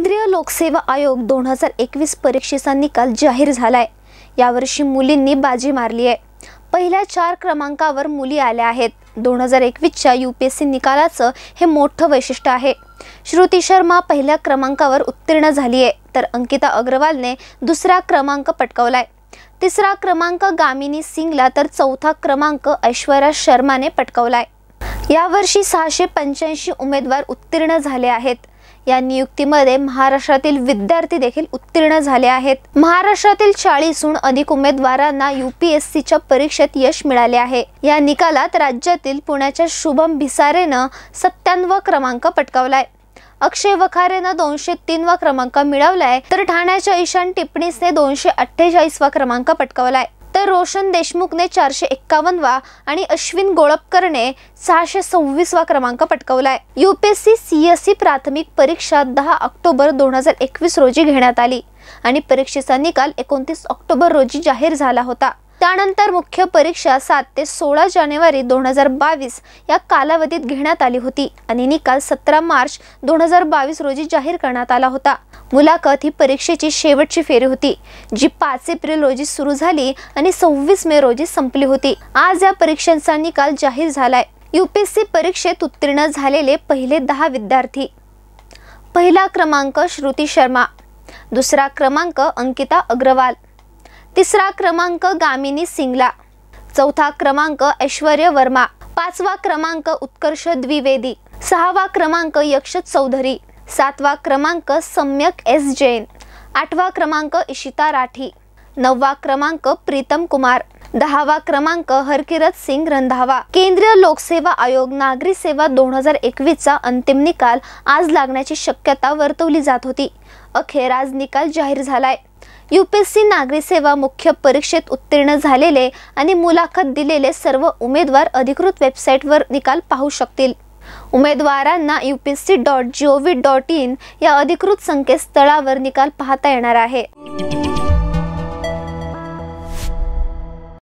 केंद्रीय लोकसेवा आयोग दोन हजार एकवीस परीक्षेचा निकाल जाहीर झालाय यावर्षी मुलींनी बाजी मारली आहे पहिल्या चार क्रमांकावर मुली आल्या आहेत दोन हजार एकवीसच्या यू पी एस सी निकालाचं हे मोठं वैशिष्ट्य आहे श्रुती शर्मा पहिल्या क्रमांकावर उत्तीर्ण झाली आहे तर अंकिता अग्रवालने दुसरा क्रमांक पटकावलाय तिसरा क्रमांक गामिनी सिंगला तर चौथा क्रमांक ऐश्वर्या शर्माने पटकावलाय यावर्षी सहाशे पंच्याऐंशी उमेदवार उत्तीर्ण झाले आहेत या नियुक्तीमध्ये महाराष्ट्रातील विद्यार्थी देखील उत्तीर्ण झाले आहेत महाराष्ट्रातील चाळीसहून अधिक उमेदवारांना युपीएससीच्या परीक्षेत यश मिळाले आहे या निकालात राज्यातील पुण्याच्या शुभम भिसारेनं सत्त्याण्णव क्रमांक पटकावलाय अक्षय वखारेनं दोनशे तीन वा क्रमांक मिळवलाय तर ठाण्याच्या ईशान टिपणीसने दोनशे अठ्ठेचाळीस वा क्रमांक पटकावलाय तर रोशन देशमुखने चारशे एक्कावन्नवा आणि अश्विन गोळपकरने सहाशे सव्वीसवा क्रमांक पटकावलाय आहे यू सी सी प्राथमिक परीक्षा दहा ऑक्टोबर दोन हजार एकवीस रोजी घेण्यात आली आणि परीक्षेचा निकाल एकोणतीस ऑक्टोबर रोजी जाहीर झाला होता त्यानंतर मुख्य परीक्षा सात ते सोळा जानेवारी दोन हजार बावीस या कालावधीत घेण्यात आली होती आणि निकाल सतरा मार्च दोन हजार बावीस रोजी जाहीर करण्यात आला होता मुलाखत ही परीक्षेची शेवटची फेरी होती जी पाच एप्रिल रोजी सुरू झाली आणि सव्वीस मे रोजी संपली होती आज या परीक्षांचा निकाल जाहीर झालाय युपीएससी परीक्षेत उत्तीर्ण झालेले पहिले दहा विद्यार्थी पहिला क्रमांक श्रुती शर्मा दुसरा क्रमांक अंकिता अग्रवाल तिसरा क्रमांक गामिनी सिंगला चौथा क्रमांक ऐश्वर्य वर्मा पाचवा क्रमांक उत्कर्ष द्विवेदी सहावा क्रमांक यक्ष चौधरी सातवा क्रमांक सम्यक एस जैन आठवा क्रमांक इशिता राठी नववा क्रमांक प्रीतम कुमार दहावा क्रमांक हरकिरत सिंग रंधावा केंद्रीय लोकसेवा आयोग नागरी सेवा दोन हजार एकवीसचा अंतिम निकाल आज लागण्याची शक्यता वर्तवली जात होती अखेर आज निकाल जाहीर झालाय यूपीएससी नागरी सेवा मुख्य परीक्षेत उत्तीर्ण झालेले आणि मुलाखत दिलेले सर्व उमेदवार अधिकृत वेबसाईटवर निकाल पाहू शकतील उमेदवारांना U P C dot G O V dot in या अधिकृत संकेतस्थळावर निकाल पाहता येणार आहे